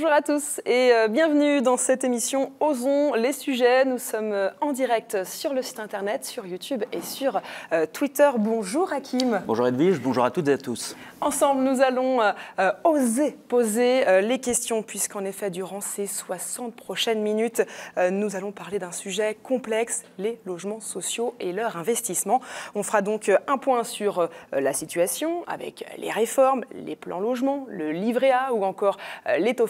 Bonjour à tous et euh, bienvenue dans cette émission Osons les sujets. Nous sommes euh, en direct sur le site internet, sur YouTube et sur euh, Twitter. Bonjour Hakim. Bonjour Edwige, bonjour à toutes et à tous. Ensemble, nous allons oser poser les questions puisqu'en effet, durant ces 60 prochaines minutes, nous allons parler d'un sujet complexe, les logements sociaux et leur investissement. On fera donc un point sur la situation avec les réformes, les plans logements, le livret A ou encore les taux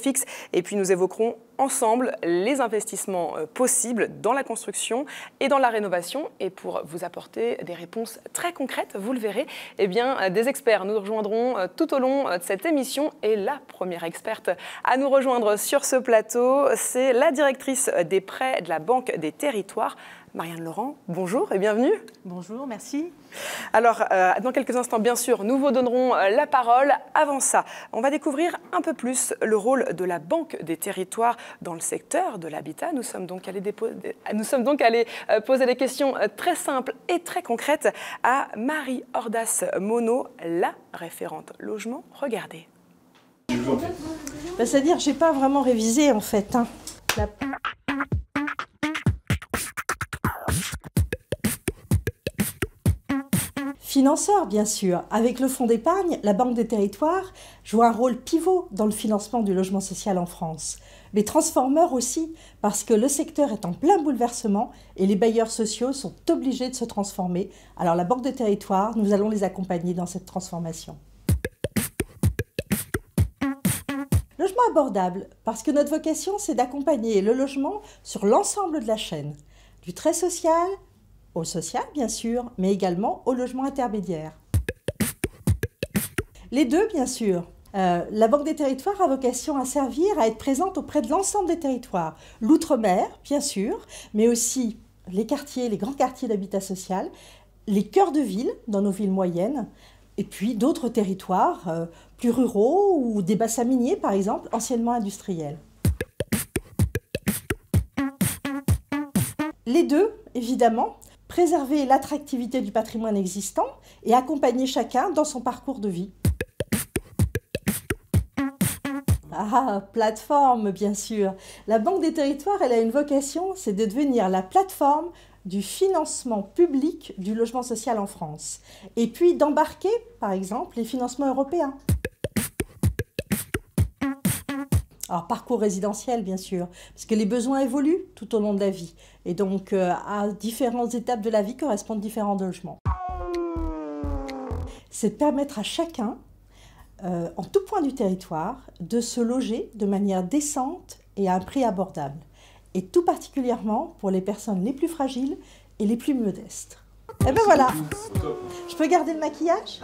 et puis nous évoquerons ensemble les investissements euh, possibles dans la construction et dans la rénovation. Et pour vous apporter des réponses très concrètes, vous le verrez, eh bien, euh, des experts nous rejoindront euh, tout au long de cette émission. Et la première experte à nous rejoindre sur ce plateau, c'est la directrice des prêts de la Banque des Territoires, Marianne Laurent, bonjour et bienvenue. Bonjour, merci. Alors, euh, dans quelques instants, bien sûr, nous vous donnerons euh, la parole. Avant ça, on va découvrir un peu plus le rôle de la Banque des territoires dans le secteur de l'habitat. Nous sommes donc allés, euh, poser des questions très simples et très concrètes à Marie Ordas Mono, la référente logement. Regardez. Bah, c'est-à-dire, je n'ai pas vraiment révisé en fait. Hein. La Financeurs, bien sûr. Avec le fonds d'épargne, la Banque des Territoires joue un rôle pivot dans le financement du logement social en France. Mais transformeurs aussi, parce que le secteur est en plein bouleversement et les bailleurs sociaux sont obligés de se transformer. Alors la Banque des Territoires, nous allons les accompagner dans cette transformation. Logement abordable, parce que notre vocation, c'est d'accompagner le logement sur l'ensemble de la chaîne, du trait social au social bien sûr, mais également au logement intermédiaire. Les deux bien sûr. Euh, la Banque des territoires a vocation à servir, à être présente auprès de l'ensemble des territoires. L'outre-mer, bien sûr, mais aussi les quartiers, les grands quartiers d'habitat social, les cœurs de ville dans nos villes moyennes, et puis d'autres territoires euh, plus ruraux ou des bassins miniers, par exemple, anciennement industriels. Les deux, évidemment, préserver l'attractivité du patrimoine existant et accompagner chacun dans son parcours de vie. Ah, plateforme, bien sûr. La Banque des Territoires, elle a une vocation, c'est de devenir la plateforme du financement public du logement social en France, et puis d'embarquer, par exemple, les financements européens. Alors parcours résidentiel bien sûr, parce que les besoins évoluent tout au long de la vie. Et donc euh, à différentes étapes de la vie correspondent différents logements. C'est de permettre à chacun, euh, en tout point du territoire, de se loger de manière décente et à un prix abordable. Et tout particulièrement pour les personnes les plus fragiles et les plus modestes. Et eh ben voilà Je peux garder le maquillage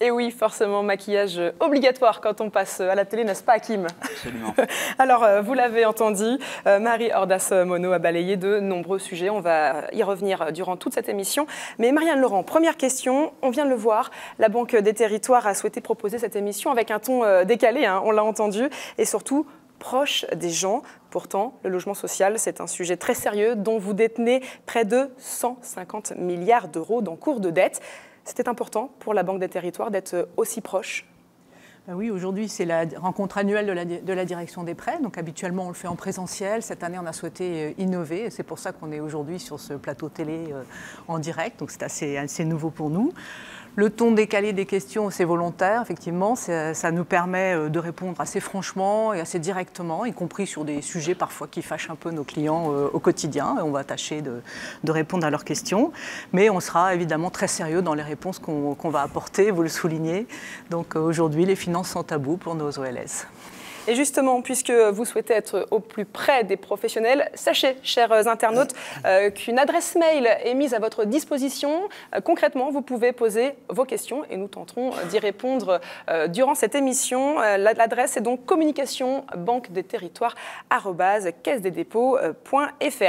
et oui, forcément, maquillage obligatoire quand on passe à la télé, n'est-ce pas, Kim Absolument. Alors, euh, vous l'avez entendu, euh, Marie Ordas-Mono a balayé de nombreux sujets. On va y revenir euh, durant toute cette émission. Mais Marianne Laurent, première question, on vient de le voir, la Banque des Territoires a souhaité proposer cette émission avec un ton décalé, hein, on l'a entendu, et surtout proche des gens. Pourtant, le logement social, c'est un sujet très sérieux dont vous détenez près de 150 milliards d'euros d'encours de dette. C'était important pour la Banque des territoires d'être euh, aussi proche ah oui, aujourd'hui, c'est la rencontre annuelle de la, direction des prêts. Donc habituellement, on le fait en présentiel. Cette année, on a souhaité euh, innover. c'est pour ça qu'on est aujourd'hui sur ce plateau télé euh, en direct. Donc c'est assez, nouveau pour nous. Le ton décalé des questions, c'est volontaire, effectivement. Ça, nous permet euh, de répondre assez franchement et assez directement, y compris sur des sujets parfois qui fâchent un peu nos clients au quotidien. on va tâcher de, répondre à leurs questions. Mais on sera évidemment très sérieux dans les réponses qu'on va apporter, vous le soulignez. Donc aujourd'hui, les finances sans tabou pour nos OLS. Et justement, puisque vous souhaitez être au plus près des professionnels, sachez, chers internautes, euh, qu'une adresse mail est mise à votre disposition. Euh, concrètement, vous pouvez poser vos questions et nous tenterons euh, d'y répondre durant cette émission. L'adresse est donc communication banque des territoires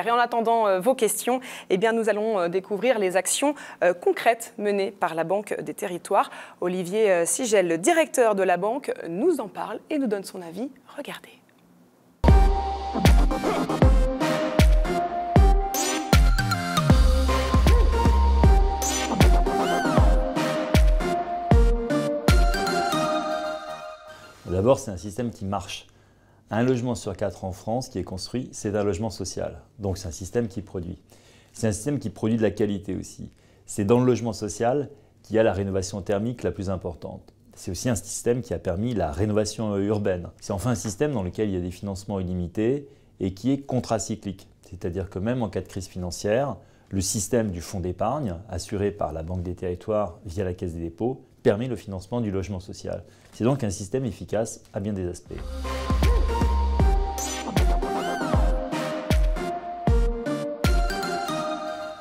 Et en attendant vos questions, eh bien, nous allons découvrir les actions concrètes menées par la Banque des territoires. Olivier Sigel, le directeur de la banque, nous en parle et nous donne son avis regardez. D'abord, c'est un système qui marche. Un logement sur quatre en France qui est construit, c'est un logement social. Donc c'est un système qui produit. C'est un système qui produit de la qualité aussi. C'est dans le logement social qu'il y a la rénovation thermique la plus importante c'est aussi un système qui a permis la rénovation urbaine. C'est enfin un système dans lequel il y a des financements illimités et qui est contracyclique. C'est-à-dire que même en cas de crise financière, le système du fonds d'épargne, assuré par la Banque des Territoires via la Caisse des dépôts, permet le financement du logement social. C'est donc un système efficace à bien des aspects.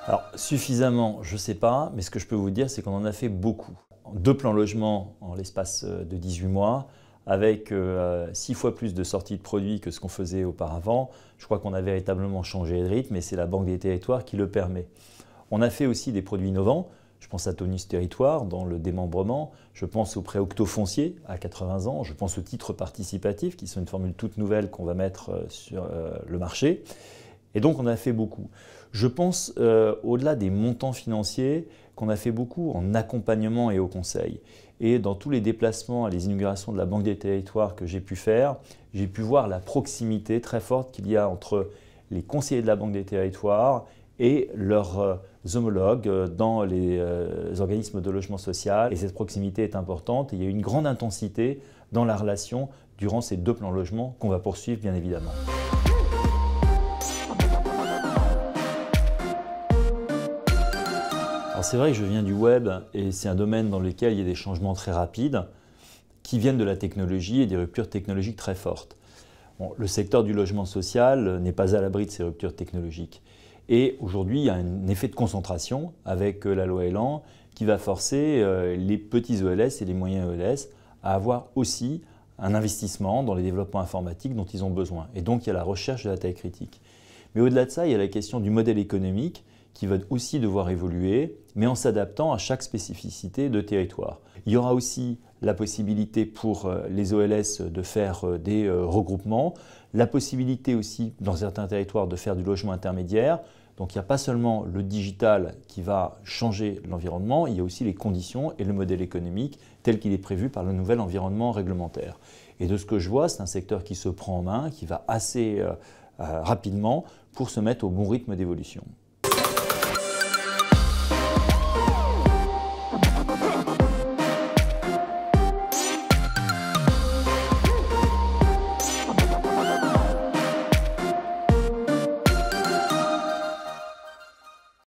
Alors, suffisamment, je ne sais pas, mais ce que je peux vous dire, c'est qu'on en a fait beaucoup deux plans logement en l'espace euh, de 18 mois, avec euh, euh, six fois plus de sorties de produits que ce qu'on faisait auparavant. Je crois qu'on a véritablement changé de rythme et c'est la Banque des Territoires qui le permet. On a fait aussi des produits innovants. Je pense à Tonus Territoire dans le démembrement, je pense au prêt octofoncier à 80 ans, je pense au titre participatif, qui sont une formule toute nouvelle qu'on va mettre sur le marché. Et donc on a fait beaucoup. Je pense, euh, au-delà des montants financiers, qu'on a fait beaucoup en accompagnement et au conseil. Et dans tous les déplacements et les inaugurations de la Banque des Territoires que j'ai pu faire, j'ai pu voir la proximité très forte qu'il y a entre les conseillers de la Banque des Territoires et leurs euh, homologues euh, dans les organismes de logement social. Et cette proximité est importante. il y a une grande intensité dans la relation durant ces deux plans logement qu'on va poursuivre, bien évidemment. c'est vrai que je viens du web et c'est un domaine dans lequel il y a des changements très rapides qui viennent de la technologie et des ruptures technologiques très fortes. le secteur du logement social n'est pas à l'abri de ces ruptures technologiques. Et aujourd'hui, il y a un effet de concentration avec euh, la loi Elan qui va forcer euh, les petits OLS e et les moyens OLS e à avoir aussi un investissement dans les développements informatiques dont ils ont besoin. Et donc, il y a la recherche de la taille critique. Mais au-delà de ça, il y a la question du modèle économique qui va aussi devoir évoluer, mais en s'adaptant à chaque spécificité de territoire. Il y aura aussi la possibilité pour euh, les OLS de faire euh, des euh, regroupements, la possibilité aussi dans certains territoires de faire du logement intermédiaire. Donc il n'y a pas seulement le digital qui va changer l'environnement, il y a aussi les conditions et le modèle économique tel qu'il est prévu par le nouvel environnement réglementaire. Et de ce que je vois, c'est un secteur qui se prend en main, qui va assez rapidement pour se mettre au bon rythme d'évolution.